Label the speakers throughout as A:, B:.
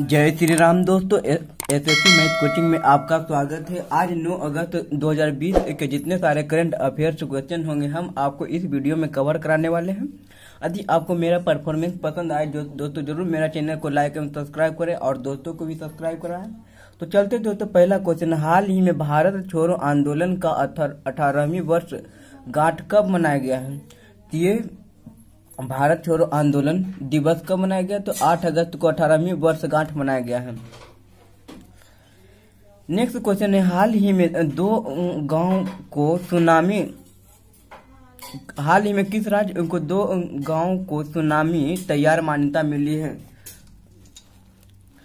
A: जय श्री राम दोस्तों S S C math coaching में आपका स्वागत है आज 9 अगस्त 2020 के जितने सारे करंट अफेयर्स क्वेश्चन होंगे हम आपको इस वीडियो में कवर कराने वाले हैं यदि आपको मेरा परफॉर्मेंस पसंद आए जो दोस्तों जरूर मेरा चैनल को लाइक एवं सब्सक्राइब करें और दोस्तों को भी सब्सक्राइब कराएं तो चलते दोस्तों पहला क्वेश्चन हाल ही में भारत छोड़ो आंदोलन का अठारहवीं वर्ष गांठ कब मनाया गया है ये भारत छोड़ो आंदोलन दिवस कब मनाया गया तो 8 अगस्त को अठारहवीं वर्षगांठ मनाया गया है नेक्स्ट क्वेश्चन है हाल ही में दो गांव को सुनामी हाल ही में किस राज्य को दो गांव को सुनामी तैयार मान्यता मिली है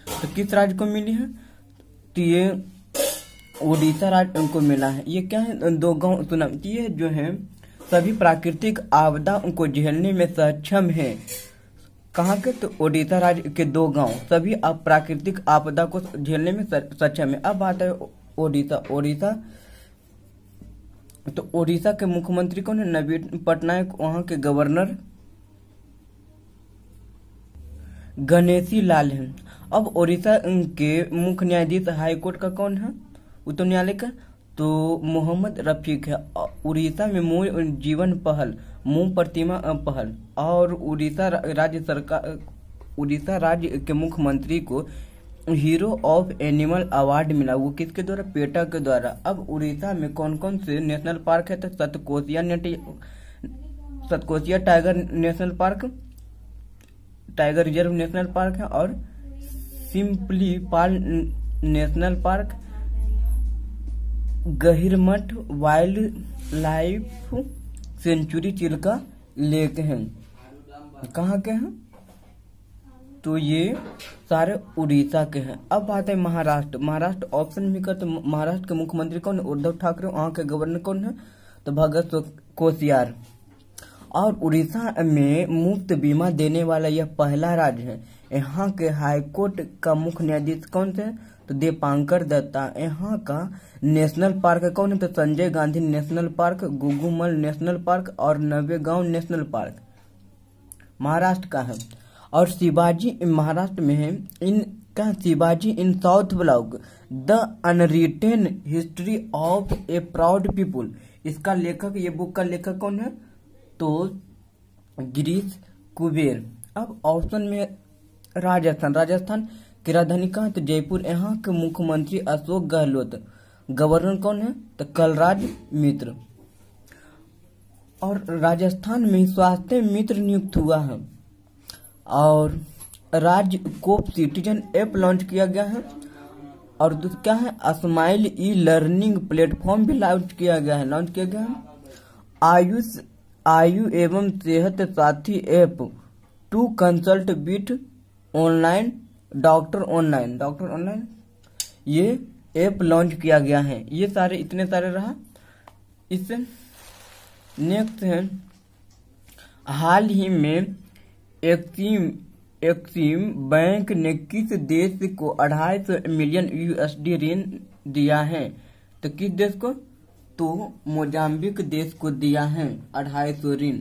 A: तो किस राज्य को मिली है तो ये उड़ीसा राज्य को मिला है ये क्या है दो गांव सुनामी तो ये जो है सभी प्राकृतिक आपदा को झेलने में सक्षम है कहाँ के तो ओडिशा राज्य के दो गांव सभी आप प्राकृतिक आपदा को झेलने में सक्षम है अब आता है ओडिशा ओडिशा तो ओडिशा के मुख्यमंत्री कौन है नवीन पटनायक वहां के गवर्नर गणेशी लाल है अब ओडिशा के मुख्य न्यायाधीश हाईकोर्ट का कौन है उच्च न्यायालय का तो मोहम्मद रफीक है उड़ीसा में मूल जीवन पहल मूल प्रतिमा पहल और उड़ीसा राज्य सरकार उड़ीसा राज्य के मुख्यमंत्री को हीरो ऑफ एनिमल अवार्ड मिला वो किसके द्वारा पेटा के द्वारा अब उड़ीसा में कौन कौन से नेशनल पार्क है तो Satkosia Satkosia tiger national park tiger reserve national park है और Simlipal national park Gahirmatha wildlife sanctuary Chilika lake है कहाँ के हैं तो ये सारे उड़ीसा के हैं अब बात है महाराष्ट्र महाराष्ट्र ऑप्शन भी का तो महाराष्ट्र के मुख्यमंत्री कौन है उद्धव ठाकरे वहाँ के गवर्नर कौन है तो भगत कोशियार और उड़ीसा में मुफ्त बीमा देने वाला यह पहला राज्य है यहाँ के हाईकोर्ट का मुख्य न्यायाधीश कौन थे तो दीपांकर दत्ता यहाँ का नेशनल पार्क कौन है तो Sanjay Gandhi national park Gugamal national park और नवेगांव नेशनल पार्क महाराष्ट्र का है और शिवाजी महाराष्ट्र में है इनका Shivaji in south block the unwritten history of a proud people इसका लेखक ये बुक का लेखक कौन है तो गिरीश कुबेर अब ऑप्शन में राजस्थान राजस्थान की राजधानी कहा तो जयपुर यहाँ के मुख्यमंत्री अशोक गहलोत गवर्नर कौन है तो कलराज मित्र और राजस्थान में स्वास्थ्य मित्र नियुक्त हुआ है और राज्य कोप सिटीजन ऐप लॉन्च किया गया है और क्या है स्माइल ई लर्निंग प्लेटफॉर्म भी लॉन्च किया गया है लॉन्च किया गया है आयुष आयु एवं Sehat Sathi app to consult बीट online doctor online doctor online ये ऐप लॉन्च किया गया है ये सारे इतने सारे रहा इस नेक्स्ट है हाल ही में एक्सिम एक्सिम बैंक ने किस देश को अढ़ाई सौ मिलियन यूएसडी ऋण दिया है तो किस देश को तो मोजाम्बिक देश को दिया है अढ़ाई सौ ऋण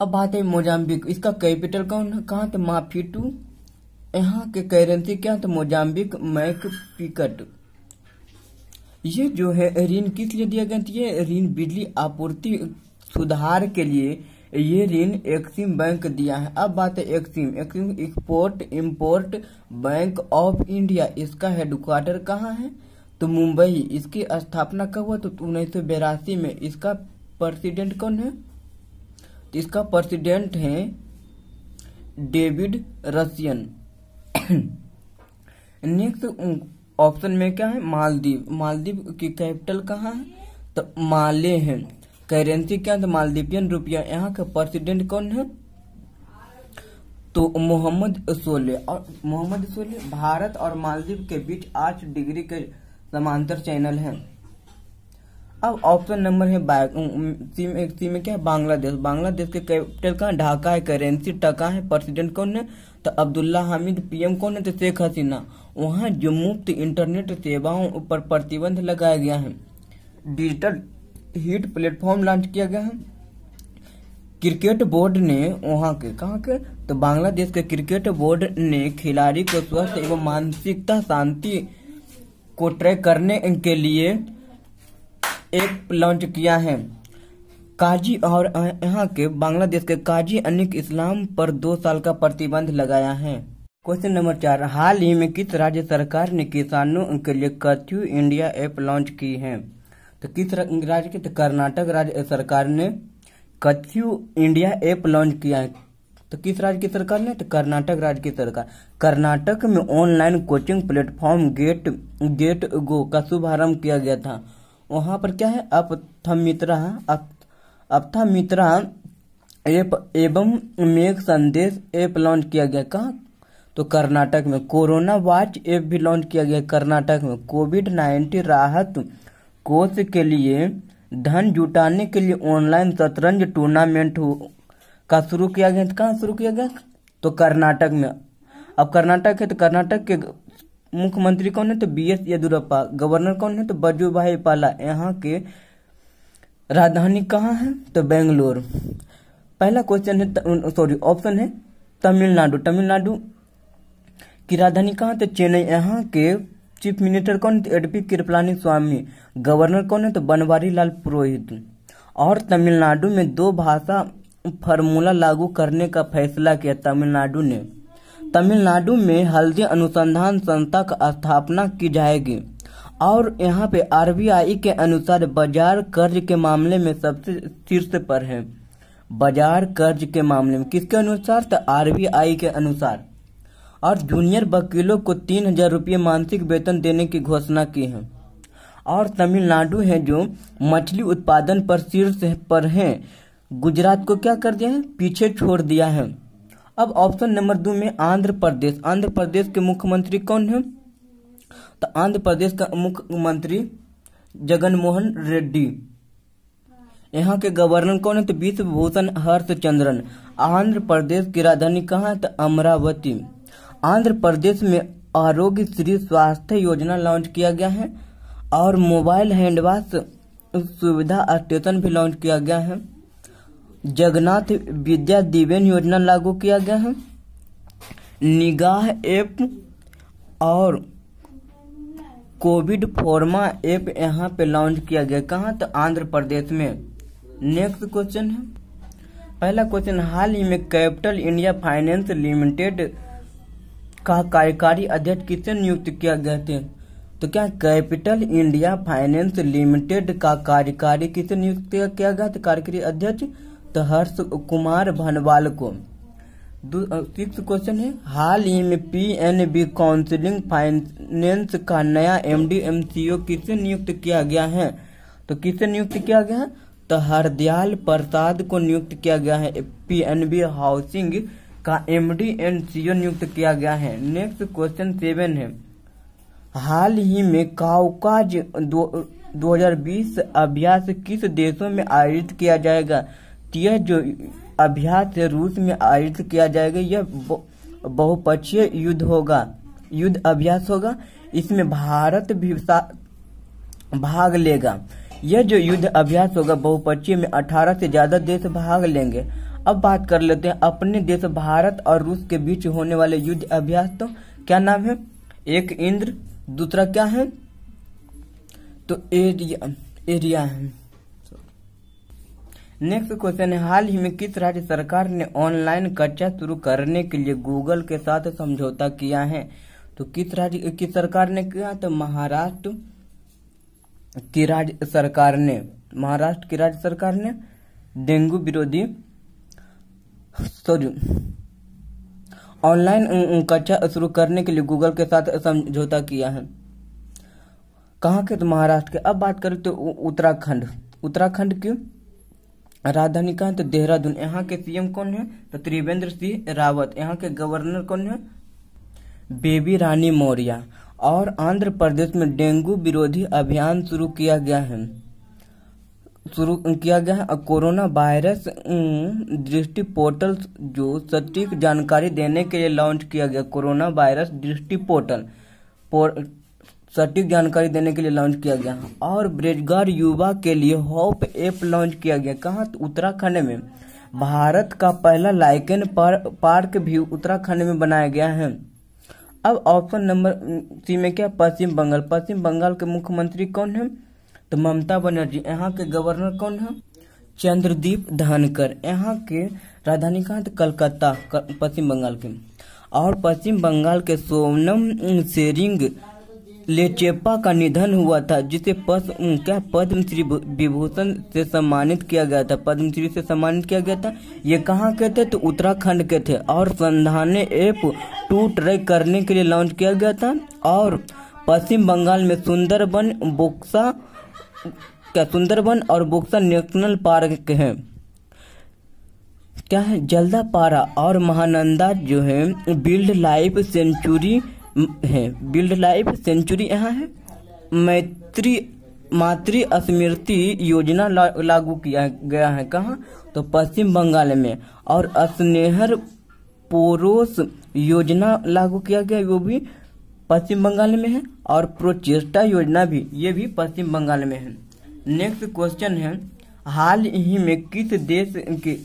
A: अब बात है मोजाम्बिक इसका कैपिटल कौन है कहाँ तो माफिटू यहाँ के करेंसी क्या तो मोजाम्बिक मैक पिकट ये जो है ऋण किस लिए दिया गया ये ऋण बिजली आपूर्ति सुधार के लिए ये ऋण एक्सिम बैंक दिया है अब बात है EXIM EXIM export import bank of India इसका हेडक्वार्टर कहाँ है तो मुंबई इसकी स्थापना कब हुआ तो उन्नीस में इसका प्रेसिडेंट कौन है इसका प्रेसिडेंट है डेविड रशियन नेक्स्ट ऑप्शन में क्या है मालदीव मालदीव की कैपिटल कहाँ है तो माले है करेंसी क्या है तो मालदीपियन रुपया यहाँ का प्रेसिडेंट कौन है तो मोहम्मद सोले और मोहम्मद सोले भारत और मालदीव के बीच आठ डिग्री के समांतर चैनल है अब ऑप्शन नंबर है सी में, सी में क्या है बांग्लादेश बांग्लादेश के कैपिटल का ढाका है करेंसी टका है प्रेसिडेंट कौन है तो अब्दुल्ला हामिद पीएम कौन है तो शेख हसीना वहाँ जो मुफ्त इंटरनेट सेवाओं पर प्रतिबंध लगाया गया है डिजिटल हीट प्लेटफॉर्म लॉन्च किया गया है क्रिकेट बोर्ड ने वहाँ के कहा के तो बांग्लादेश के क्रिकेट बोर्ड ने खिलाड़ी को स्वस्थ एवं मानसिकता शांति को ट्रैक करने के लिए एक लॉन्च किया है काजी और यहाँ के बांग्लादेश के काजी अनिक इस्लाम पर दो साल का प्रतिबंध लगाया है क्वेश्चन नंबर चार हाल ही में किस राज्य सरकार ने किसानों के लिए कथ्यू इंडिया ऐप लॉन्च की है तो किस राज्य की तो कर्नाटक राज्य सरकार ने कथ्यू इंडिया ऐप लॉन्च किया है तो किस राज्य की सरकार ने तो कर्नाटक राज्य की सरकार कर्नाटक में online coaching platform get get go का शुभारंभ किया गया था वहाँ पर क्या है अपथमित्रा अप, अपथमित्रा एप एवं मेघ संदेश एप लॉन्च किया गया कहाँ तो कर्नाटक में कोरोना वाच एप भी लॉन्च किया गया कर्नाटक में कोविड नाइन्टीन राहत कोष के लिए धन जुटाने के लिए ऑनलाइन शतरंज टूर्नामेंट का शुरू किया गया कहाँ शुरू किया गया तो कर्नाटक में अब कर्नाटक है तो कर्नाटक के मुख्यमंत्री कौन है तो बी एस येदुरप्पा गवर्नर कौन है तो भाई पाला यहाँ के राजधानी कहाँ है तो बेंगलोर पहला क्वेश्चन है सॉरी ऑप्शन है तमिलनाडु तमिलनाडु की राजधानी कहाँ तो चेन्नई यहाँ के चीफ मिनिस्टर कौन थे एडपी कृपलानी स्वामी गवर्नर कौन है तो बनवारी लाल पुरोहित और तमिलनाडु में दो भाषा फार्मूला लागू करने का फैसला किया तमिलनाडु ने तमिलनाडु में हल्दी अनुसंधान संस्था का स्थापना की जाएगी और यहाँ पे आरबीआई के अनुसार बाजार कर्ज के मामले में सबसे शीर्ष पर है बाजार कर्ज के मामले में किसके अनुसार तो आरबीआई के अनुसार और जूनियर वकीलों को तीन हजार रुपये मानसिक वेतन देने की घोषणा की है और तमिलनाडु है जो मछली उत्पादन पर शीर्ष पर है गुजरात को क्या कर दिया है पीछे छोड़ दिया है अब ऑप्शन नंबर दो में आंध्र प्रदेश आंध्र प्रदेश के मुख्यमंत्री कौन है तो आंध्र प्रदेश का मुख्यमंत्री जगनमोहन रेड्डी यहाँ के गवर्नर कौन है तो विश्वभूषण हर्ष चंद्रन आंध्र प्रदेश की राजधानी कहाँ है तो अमरावती आंध्र प्रदेश में आरोग्य श्री स्वास्थ्य योजना लॉन्च किया गया है और मोबाइल हैंडवाश सुविधा स्टेशन भी लॉन्च किया गया है जगन्नाथ विद्या दिवेन योजना लागू किया गया है निगाह ऐप और कोविड फॉर्मा ऐप यहाँ पे लॉन्च किया गया कहाँ तो आंध्र प्रदेश में नेक्स्ट क्वेश्चन है पहला क्वेश्चन हाल ही में कैपिटल इंडिया फाइनेंस लिमिटेड का कार्यकारी अध्यक्ष किसे नियुक्त किया गया थे तो क्या कैपिटल इंडिया फाइनेंस लिमिटेड का कार्यकारी किसे नियुक्त किया गया था कार्यकारी अध्यक्ष तो हर्ष कुमार भनवाल को तीसरा क्वेश्चन है हाल ही में P N B counselling finance का नया M D M C O किसे नियुक्त किया गया है तो किसे नियुक्त किया गया है तो हरदयाल प्रसाद को नियुक्त किया गया है पी एन बी हाउसिंग का M D M C O नियुक्त किया गया है नेक्स्ट क्वेश्चन सेवन है हाल ही में काउकाज दो 2020 अभ्यास किस देशों में आयोजित किया जाएगा वित्तीय जो अभ्यास रूस में आयोजित किया जाएगा यह बहुपक्षीय युद्ध होगा युद्ध अभ्यास होगा इसमें भारत भी भाग लेगा यह जो युद्ध अभ्यास होगा बहुपक्षीय में 18 से ज्यादा देश भाग लेंगे अब बात कर लेते हैं अपने देश भारत और रूस के बीच होने वाले युद्ध अभ्यास तो क्या नाम है एक इंद्र दूसरा क्या है तो एरिया एरिया है नेक्स्ट क्वेश्चन है हाल ही में किस राज्य सरकार ने ऑनलाइन कक्षा शुरू करने के लिए गूगल के साथ समझौता किया है तो किस राज्य किस सरकार ने किया तो महाराष्ट्र की राज्य सरकार ने महाराष्ट्र की राज्य सरकार ने डेंगू विरोधी सॉरी ऑनलाइन कक्षा शुरू करने के लिए गूगल के साथ समझौता किया है कहाँ के तो महाराष्ट्र के अब बात करें तो उत्तराखंड उत्तराखंड की राधानिकांत देहरादून यहाँ के सीएम कौन है तो त्रिवेंद्र सिंह रावत यहाँ के गवर्नर कौन है बेबी रानी मौर्य और आंध्र प्रदेश में डेंगू विरोधी अभियान शुरू किया गया है शुरू किया गया है कोरोना वायरस दृष्टि पोर्टल जो सटीक जानकारी देने के लिए लॉन्च किया गया कोरोना वायरस दृष्टि पोर्टल पोर, सटीक जानकारी देने के लिए लॉन्च किया गया और बेरोजगार युवा के लिए होप ऐप लॉन्च किया गया कहाँ उत्तराखंड में भारत का पहला लाइकन पार्क भी उत्तराखंड में बनाया गया है अब ऑप्शन नंबर सी में क्या पश्चिम बंगाल पश्चिम बंगाल के मुख्यमंत्री कौन है तो ममता बनर्जी यहाँ के गवर्नर कौन है चंद्रदीप धनकर यहाँ के राजधानी कहाँ कलकत्ता पश्चिम बंगाल के और पश्चिम बंगाल के सोनम सेरिंग लेचेपा का निधन हुआ था जिसे पद्म क्या पद्मश्री विभूषण से सम्मानित किया गया था पद्मश्री से सम्मानित किया गया था ये कहाँ के थे तो उत्तराखंड के थे और संधाने ऐप टू ट्रैक करने के लिए लॉन्च किया गया था और पश्चिम बंगाल में सुंदरबन बोक्सा क्या सुंदरबन और बोक्सा नेशनल पार्क हैं क्या है जल्दापारा और महानंदा जो है बिल्ड लाइफ सेंचुरी है बिल्ड लाइफ सेंचुरी यहाँ है मैत्री मातृ स्मृति योजना ला, लागू किया गया है कहाँ तो पश्चिम बंगाल में और स्नेहर पोरोस योजना लागू किया गया वो भी पश्चिम बंगाल में है और प्रोचेष्टा योजना भी ये भी पश्चिम बंगाल में है नेक्स्ट क्वेश्चन है हाल ही में किस देश के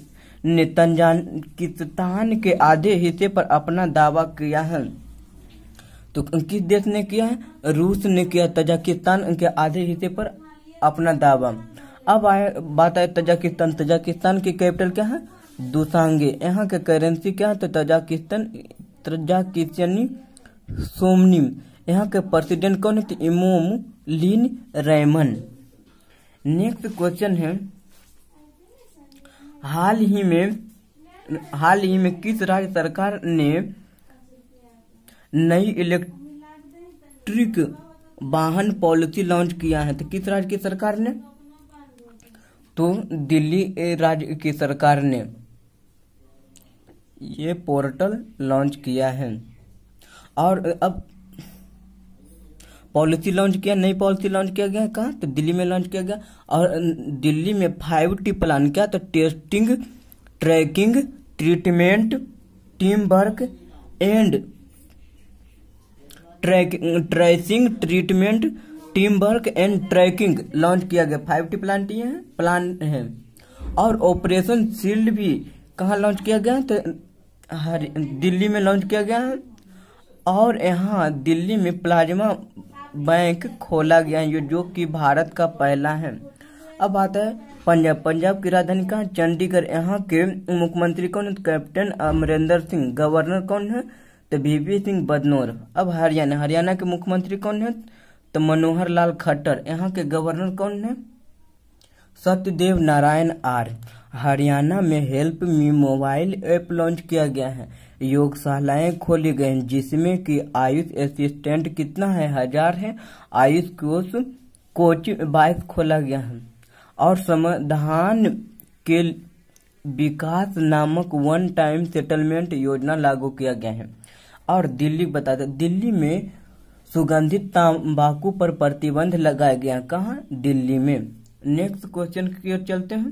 A: ने तंजान किस्तान के आधे हिस्से पर अपना दावा किया है तो किस देश ने किया है रूस ने किया तजाकिस्तान के आधे हिस्से पर अपना दावा अब आए बात आए तजाकिस्तान तजाकिस्तान की कैपिटल क्या है दुसांगे यहाँ के करेंसी क्या है तो तजाकिस्तान तजाकिस्तानी सोमनी यहाँ के प्रेसिडेंट कौन है तो Emomali Rahmon next question है हाल ही में हाल ही में किस राज्य सरकार ने नई इलेक्ट्रिक वाहन पॉलिसी लॉन्च किया है तो किस राज्य की सरकार ने तो दिल्ली राज्य की सरकार ने ये पोर्टल लॉन्च किया है और अब पॉलिसी लॉन्च किया नई पॉलिसी लॉन्च किया गया कहा तो दिल्ली में लॉन्च किया गया और दिल्ली में फाइव टी प्लान क्या तो testing tracking treatment team work and tracing treatment team work and tracking launch किया गया फाइव टी प्लान है प्लान है और ऑपरेशन शील्ड भी कहाँ लॉन्च किया गया तो हर दिल्ली में लॉन्च किया गया है और यहाँ दिल्ली में प्लाज्मा बैंक खोला गया है जो कि भारत का पहला है अब आता है पंजाब पंजाब की राजधानी कहाँ चंडीगढ़ यहाँ के मुख्यमंत्री कौन है कैप्टन अमरिंदर सिंह गवर्नर कौन है तो वीपी सिंह बदनौर अब हरियाणा हरियाणा के मुख्यमंत्री कौन है तो मनोहर लाल खट्टर यहाँ के गवर्नर कौन है सत्यदेव नारायण आर हरियाणा में help me mobile app launch किया गया है योगशालाएं खोली गई हैं जिसमें कि आयुष असिस्टेंट कितना है हजार है आयुष कोच कोच बाइक खोला गया है और समाधान के विकास नामक वन टाइम सेटलमेंट योजना लागू किया गया है और दिल्ली बता बताते दिल्ली में सुगंधित तंबाकू पर प्रतिबंध लगाया गया कहा दिल्ली में नेक्स्ट क्वेश्चन की ओर चलते हैं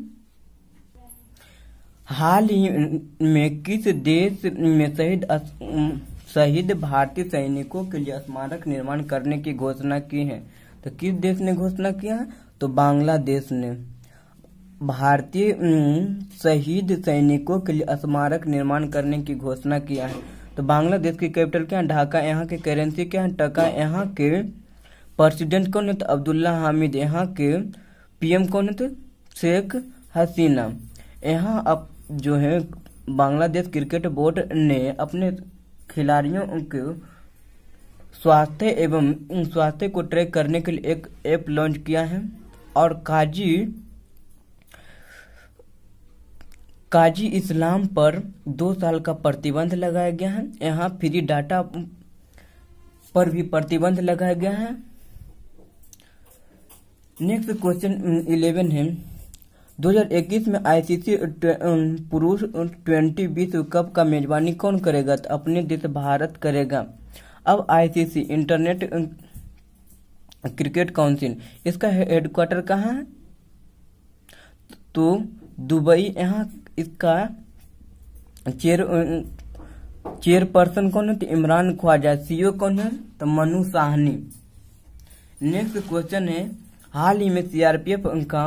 A: हाल ही में किस देश में शहीद शहीद भारतीय सैनिकों के लिए स्मारक निर्माण करने की घोषणा की है तो किस देश ने घोषणा किया है तो बांग्लादेश ने भारतीय शहीद सैनिकों के लिए स्मारक निर्माण करने की घोषणा किया है तो बांग्लादेश की कैपिटल क्या है ढाका यहाँ की करेंसी क्या है टका यहाँ के प्रेसिडेंट कौन है तो अब्दुल्ला हामिद यहाँ के पीएम कौन है तो शेख हसीना यहाँ अब जो है बांग्लादेश क्रिकेट बोर्ड ने अपने खिलाड़ियों के स्वास्थ्य एवं स्वास्थ्य को ट्रैक करने के लिए एक ऐप लॉन्च किया है और काजी काजी इस्लाम पर दो साल का प्रतिबंध लगाया गया है यहाँ फ्री डाटा पर भी प्रतिबंध लगाया गया है नेक्स्ट क्वेश्चन इलेवन है 2021 में आईसीसी पुरुष ट्वेंटी विश्व कप का मेजबानी कौन करेगा तो अपने देश भारत करेगा अब आईसीसी इंटरनेट क्रिकेट काउंसिल इसका हेडक्वार्टर कहाँ है तो दुबई यहाँ इसका चेयर चेयरपर्सन कौन है तो इमरान ख्वाजा सीईओ कौन है तो मनु साहनी नेक्स्ट क्वेश्चन है हाल ही में सीआरपीएफ का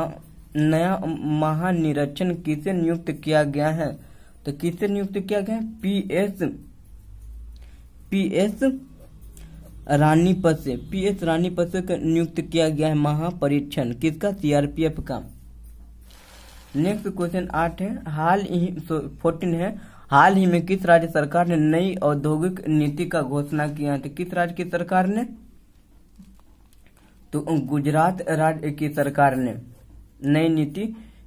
A: नया महानिरीक्षण किसे नियुक्त किया गया है तो किसे नियुक्त किया गया है P S P S Ranipat से पी एस रानीपत से नियुक्त किया गया है महापरीक्षण किसका सीआरपीएफ का नेक्स्ट क्वेश्चन आठ है हाल ही फोर्टीन है हाल ही में किस राज्य सरकार ने नई औद्योगिक नीति का घोषणा किया तो किस राज्य की सरकार ने तो गुजरात राज्य की सरकार ने नई नीति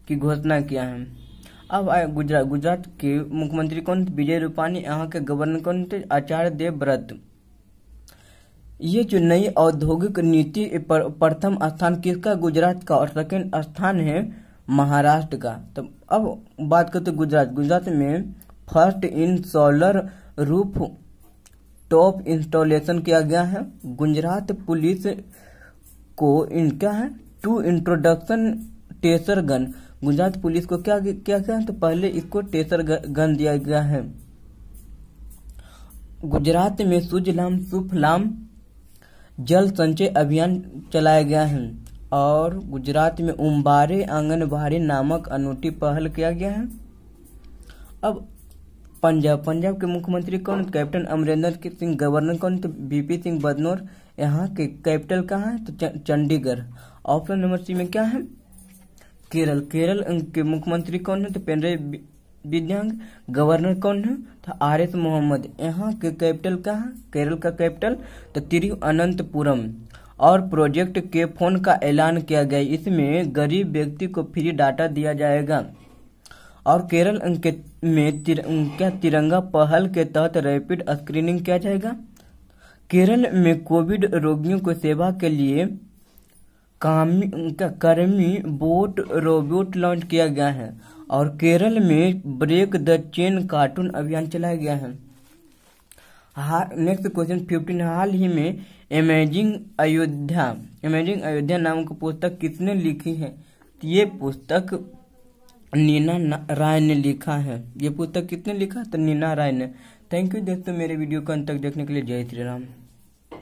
A: की घोषणा किया है अब आए गुजरात गुजरात के मुख्यमंत्री कौन थे विजय रूपानी यहाँ के गवर्नर कौन थे आचार्य देवव्रत ये जो नई औद्योगिक नीति प्रथम स्थान किसका गुजरात का और सेकेंड स्थान है महाराष्ट्र का तो अब बात करते गुजरात गुजरात में first in solar rooftop installation किया गया है गुजरात पुलिस को इनका है to introduction taser gun Gujarat police को क्या क्या है तो पहले इसको टेसर गन दिया गया है गुजरात में सुजलाम सुफलाम जल संचय अभियान चलाया गया है और गुजरात में उम्बारे आंगनबाड़ी नामक अनूठी पहल किया गया है अब पंजाब पंजाब के मुख्यमंत्री कौन कैप्टन अमरिंदर सिंह गवर्नर कौन तो बीपी सिंह बदनौर यहाँ के कैपिटल कहाँ है तो चंडीगढ़ ऑप्शन नंबर सी में क्या है केरल केरल के मुख्यमंत्री कौन है तो पेनरे विद्यांग गवर्नर कौन है तो आर मोहम्मद यहाँ के कैपिटल कहाँ केरल का कैपिटल तो तिरुअनंतपुरम और प्रोजेक्ट के फोन का ऐलान किया गया इसमें गरीब व्यक्ति को फ्री डाटा दिया जाएगा और केरल के में तिर, क्या तिरंगा पहल के तहत रैपिड स्क्रीनिंग किया जाएगा केरल में कोविड रोगियों को सेवा के लिए कामी कर्मी बोट रोबोट लॉन्च किया गया है और केरल में ब्रेक द चेन कार्टून अभियान चलाया गया है नेक्स्ट क्वेश्चन फिफ्टीन हाल ही में इमेजिंग अयोध्या इमेजिंग अयोध्या नाम की पुस्तक किसने लिखी है तो ये पुस्तक नीना राय ने लिखा है ये पुस्तक किसने लिखा तो नीना राय ने थैंक यू दोस्तों मेरे वीडियो को अंत तक देखने के लिए जय श्री राम